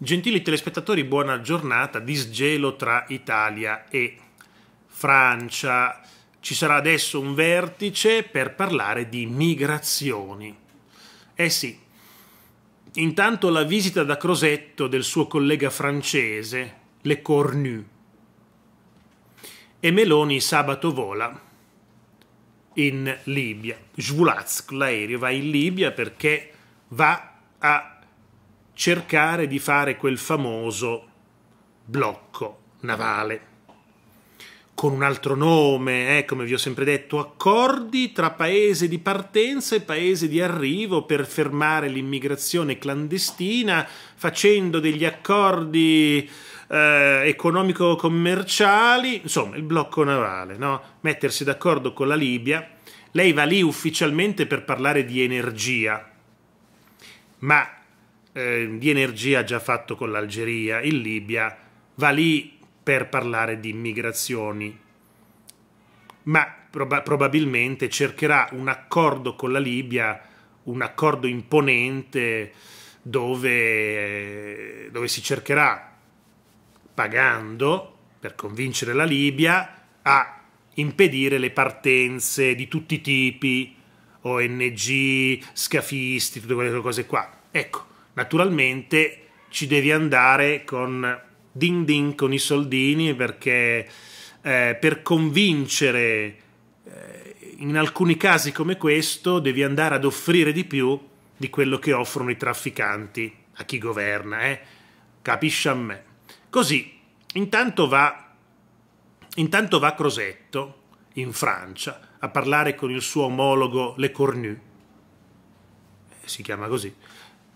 Gentili telespettatori, buona giornata Disgelo tra Italia e Francia. Ci sarà adesso un vertice per parlare di migrazioni. Eh sì, intanto la visita da Crosetto del suo collega francese, Le Cornu. E Meloni sabato vola in Libia. Svulazk, l'aereo, va in Libia perché va a cercare di fare quel famoso blocco navale con un altro nome, eh, come vi ho sempre detto, accordi tra paese di partenza e paese di arrivo per fermare l'immigrazione clandestina, facendo degli accordi eh, economico-commerciali, insomma il blocco navale, no? mettersi d'accordo con la Libia. Lei va lì ufficialmente per parlare di energia, ma Ehm, di energia già fatto con l'Algeria in Libia, va lì per parlare di immigrazioni, ma prob probabilmente cercherà un accordo con la Libia, un accordo imponente dove, eh, dove si cercherà, pagando per convincere la Libia, a impedire le partenze di tutti i tipi, ONG, scafisti, tutte quelle cose qua. Ecco, naturalmente ci devi andare con ding ding con i soldini perché eh, per convincere eh, in alcuni casi come questo devi andare ad offrire di più di quello che offrono i trafficanti a chi governa, eh? capisci a me. Così, intanto va, intanto va Crosetto in Francia a parlare con il suo omologo Le Cornu, eh, si chiama così,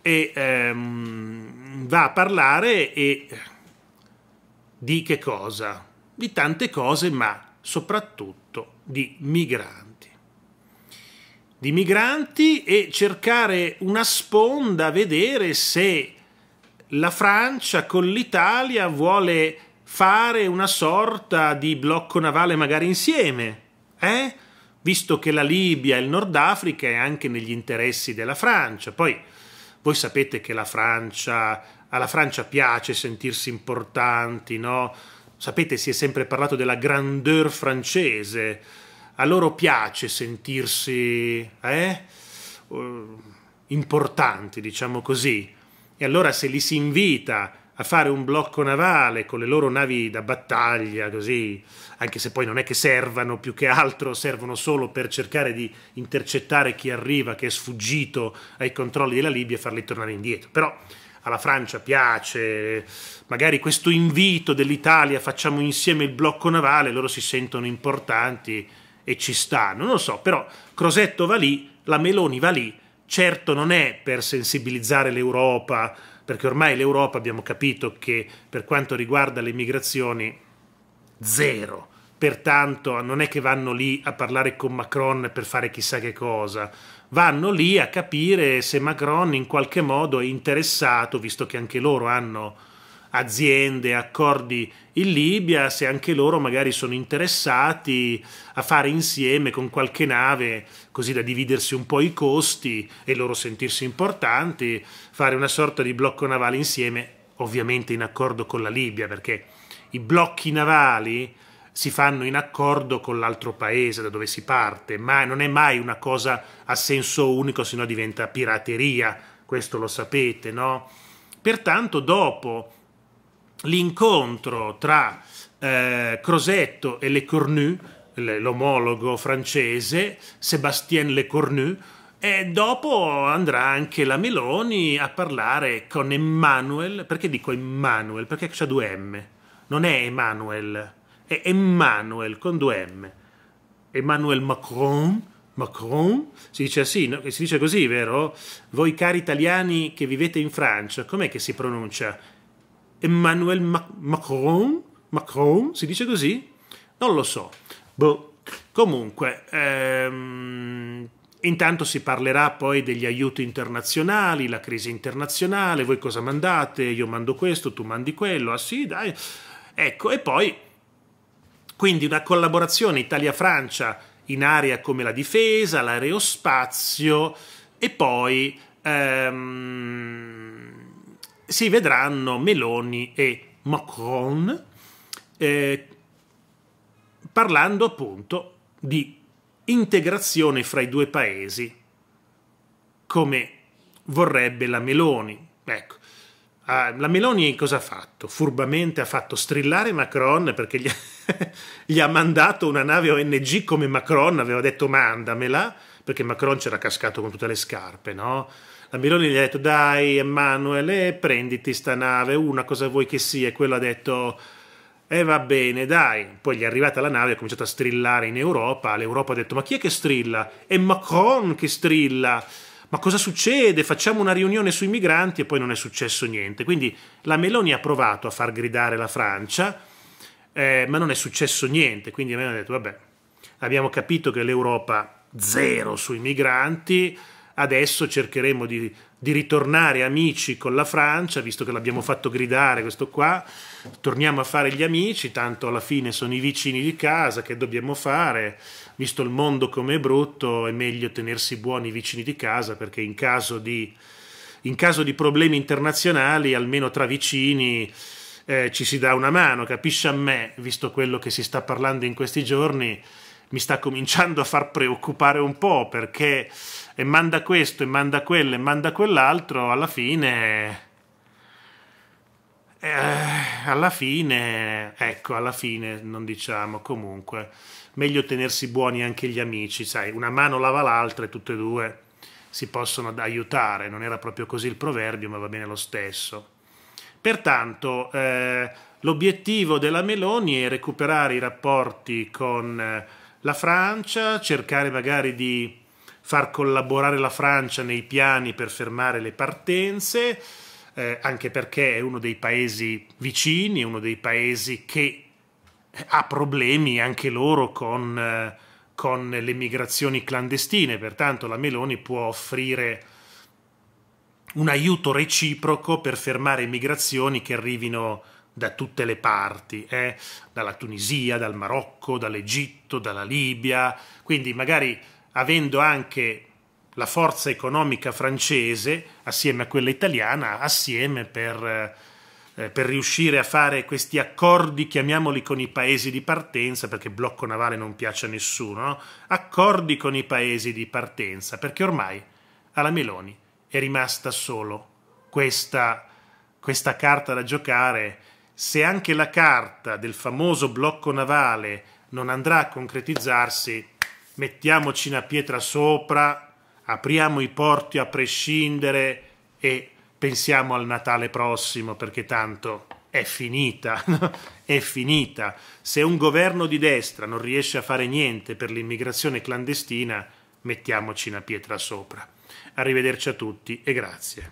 e ehm, va a parlare e di che cosa? Di tante cose, ma soprattutto di migranti. Di migranti e cercare una sponda, vedere se la Francia con l'Italia vuole fare una sorta di blocco navale magari insieme, eh? visto che la Libia e il Nord Africa è anche negli interessi della Francia. Poi voi sapete che la Francia, alla Francia piace sentirsi importanti, no? Sapete, si è sempre parlato della grandeur francese. A loro piace sentirsi eh? Uh, importanti, diciamo così. E allora se li si invita a fare un blocco navale con le loro navi da battaglia, così, anche se poi non è che servano più che altro, servono solo per cercare di intercettare chi arriva che è sfuggito ai controlli della Libia e farli tornare indietro. Però alla Francia piace, magari questo invito dell'Italia facciamo insieme il blocco navale, loro si sentono importanti e ci stanno, non lo so, però Crosetto va lì, la Meloni va lì, certo non è per sensibilizzare l'Europa perché ormai l'Europa abbiamo capito che per quanto riguarda le migrazioni, zero. Pertanto non è che vanno lì a parlare con Macron per fare chissà che cosa, vanno lì a capire se Macron in qualche modo è interessato, visto che anche loro hanno aziende, accordi in Libia, se anche loro magari sono interessati a fare insieme con qualche nave, così da dividersi un po' i costi e loro sentirsi importanti, fare una sorta di blocco navale insieme, ovviamente in accordo con la Libia, perché i blocchi navali si fanno in accordo con l'altro paese da dove si parte, ma non è mai una cosa a senso unico, sennò diventa pirateria, questo lo sapete, no? Pertanto dopo l'incontro tra eh, Crosetto e Le Cornu, l'omologo francese, Sébastien Le Cornu, e dopo andrà anche la Meloni a parlare con Emmanuel, perché dico Emmanuel? Perché c'ha due M, non è Emmanuel, è Emmanuel con due M. Emmanuel Macron, Macron? Si dice sì, no? si dice così, vero? Voi cari italiani che vivete in Francia, com'è che si pronuncia? Emmanuel Macron, Macron, si dice così? Non lo so. Boh. Comunque, ehm, intanto si parlerà poi degli aiuti internazionali, la crisi internazionale, voi cosa mandate? Io mando questo, tu mandi quello, ah sì, dai. Ecco, e poi, quindi una collaborazione Italia-Francia in area come la difesa, l'aerospazio e poi... Ehm, si vedranno Meloni e Macron eh, parlando appunto di integrazione fra i due paesi, come vorrebbe la Meloni. Ecco. Ah, la Meloni cosa ha fatto? Furbamente ha fatto strillare Macron perché gli ha, gli ha, mandato una nave ONG come Macron aveva detto mandamela, perché Macron c'era cascato con tutte le scarpe, no? La Meloni gli ha detto dai Emanuele eh, prenditi sta nave, una cosa vuoi che sia, e quello ha detto eh va bene dai, poi gli è arrivata la nave e ha cominciato a strillare in Europa, l'Europa ha detto ma chi è che strilla? È Macron che strilla! ma cosa succede? Facciamo una riunione sui migranti e poi non è successo niente. Quindi la Meloni ha provato a far gridare la Francia, eh, ma non è successo niente. Quindi a me hanno detto, vabbè, abbiamo capito che l'Europa zero sui migranti, Adesso cercheremo di, di, ritornare amici con la Francia, visto che l'abbiamo fatto gridare questo qua. Torniamo a fare gli amici, tanto alla fine sono i vicini di casa, che dobbiamo fare? Visto il mondo com'è brutto, è meglio tenersi buoni i vicini di casa, perché in caso di, in caso di problemi internazionali, almeno tra vicini... Eh, ci si dà una mano, capisci a me, visto quello che si sta parlando in questi giorni, mi sta cominciando a far preoccupare un po' perché e manda questo e manda quello e manda quell'altro, alla fine... Eh, alla fine, ecco, alla fine non diciamo comunque, meglio tenersi buoni anche gli amici, sai, una mano lava l'altra e tutte e due si possono aiutare, non era proprio così il proverbio, ma va bene lo stesso. Pertanto, eh, l'obiettivo della Meloni è recuperare i rapporti con... Eh, la Francia, cercare magari di far collaborare la Francia nei piani per fermare le partenze, eh, anche perché è uno dei paesi vicini, uno dei paesi che ha problemi anche loro con, eh, con le migrazioni clandestine, pertanto la Meloni può offrire un aiuto reciproco per fermare migrazioni che arrivino da tutte le parti, eh? dalla Tunisia, dal Marocco, dall'Egitto, dalla Libia, quindi magari avendo anche la forza economica francese assieme a quella italiana, assieme per, eh, per riuscire a fare questi accordi, chiamiamoli con i paesi di partenza, perché blocco navale non piace a nessuno, no? accordi con i paesi di partenza, perché ormai alla Meloni è rimasta solo questa, questa carta da giocare se anche la carta del famoso blocco navale non andrà a concretizzarsi, mettiamoci una pietra sopra, apriamo i porti a prescindere e pensiamo al Natale prossimo perché tanto è finita, è finita. Se un governo di destra non riesce a fare niente per l'immigrazione clandestina, mettiamoci una pietra sopra. Arrivederci a tutti e grazie.